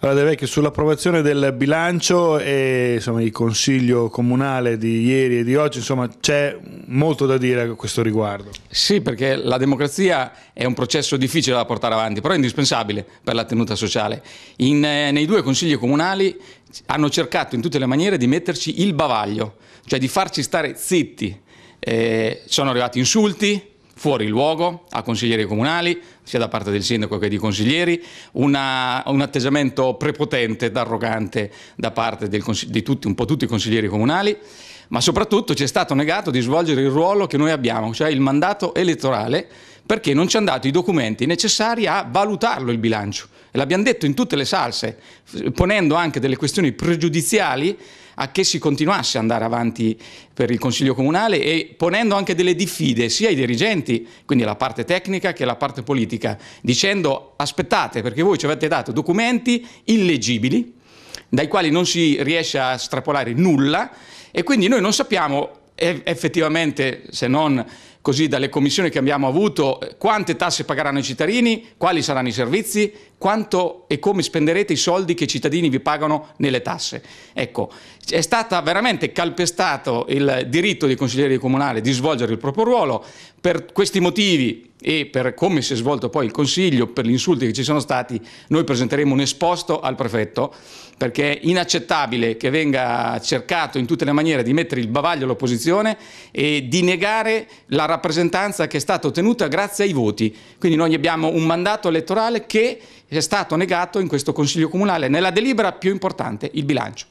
Allora De Vecchio, sull'approvazione del bilancio e insomma, il consiglio comunale di ieri e di oggi, insomma, c'è molto da dire a questo riguardo. Sì, perché la democrazia è un processo difficile da portare avanti, però è indispensabile per la tenuta sociale. In, eh, nei due consigli comunali hanno cercato in tutte le maniere di metterci il bavaglio, cioè di farci stare zitti. Eh, sono arrivati insulti, fuori luogo a consiglieri comunali, sia da parte del sindaco che di consiglieri, una, un atteggiamento prepotente ed arrogante da parte del, di tutti, un po' tutti i consiglieri comunali, ma soprattutto ci è stato negato di svolgere il ruolo che noi abbiamo, cioè il mandato elettorale perché non ci hanno dato i documenti necessari a valutarlo il bilancio. E l'abbiamo detto in tutte le salse, ponendo anche delle questioni pregiudiziali a che si continuasse ad andare avanti per il Consiglio Comunale e ponendo anche delle diffide sia ai dirigenti, quindi alla parte tecnica che alla parte politica, dicendo aspettate perché voi ci avete dato documenti illegibili dai quali non si riesce a strapolare nulla e quindi noi non sappiamo effettivamente se non così dalle commissioni che abbiamo avuto, quante tasse pagheranno i cittadini, quali saranno i servizi, quanto e come spenderete i soldi che i cittadini vi pagano nelle tasse. Ecco, è stato veramente calpestato il diritto dei consiglieri comunali di svolgere il proprio ruolo, per questi motivi e per come si è svolto poi il Consiglio, per gli insulti che ci sono stati, noi presenteremo un esposto al prefetto perché è inaccettabile che venga cercato in tutte le maniere di mettere il bavaglio all'opposizione e di negare la rappresentanza che è stata ottenuta grazie ai voti. Quindi noi abbiamo un mandato elettorale che è stato negato in questo Consiglio Comunale nella delibera più importante, il bilancio.